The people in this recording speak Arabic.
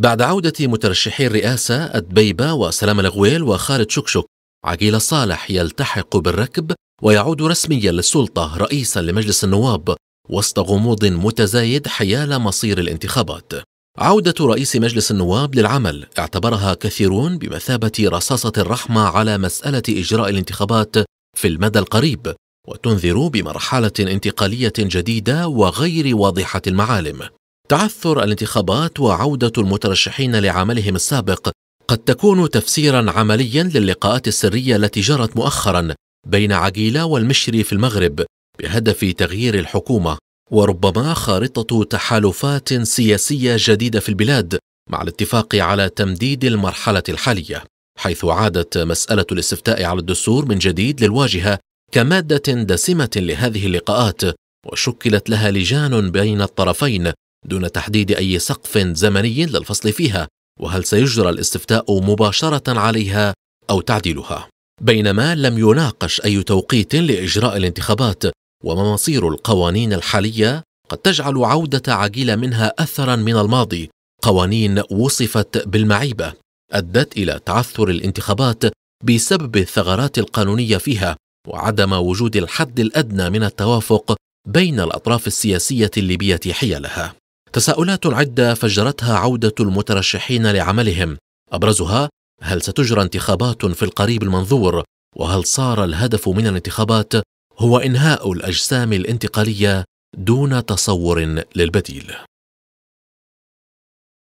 بعد عودة مترشحي الرئاسة الدبيبة وسلام الغويل وخالد شكشك عقيل صالح يلتحق بالركب ويعود رسميا للسلطة رئيسا لمجلس النواب وسط غموض متزايد حيال مصير الانتخابات عودة رئيس مجلس النواب للعمل اعتبرها كثيرون بمثابة رصاصة الرحمة على مسألة إجراء الانتخابات في المدى القريب وتنذر بمرحلة انتقالية جديدة وغير واضحة المعالم تعثر الانتخابات وعودة المترشحين لعملهم السابق قد تكون تفسيرا عمليا للقاءات السرية التي جرت مؤخرا بين عقيلة والمشري في المغرب بهدف تغيير الحكومة وربما خارطة تحالفات سياسية جديدة في البلاد مع الاتفاق على تمديد المرحلة الحالية حيث عادت مسألة الاستفتاء على الدستور من جديد للواجهة كمادة دسمة لهذه اللقاءات وشكلت لها لجان بين الطرفين دون تحديد أي سقف زمني للفصل فيها وهل سيجرى الاستفتاء مباشرة عليها أو تعديلها بينما لم يناقش أي توقيت لإجراء الانتخابات وما مصير القوانين الحالية قد تجعل عودة عجيلة منها أثرا من الماضي قوانين وصفت بالمعيبة أدت إلى تعثر الانتخابات بسبب الثغرات القانونية فيها وعدم وجود الحد الأدنى من التوافق بين الأطراف السياسية الليبية حيالها تساؤلات عدة فجرتها عودة المترشحين لعملهم أبرزها هل ستجرى انتخابات في القريب المنظور وهل صار الهدف من الانتخابات هو إنهاء الأجسام الانتقالية دون تصور للبديل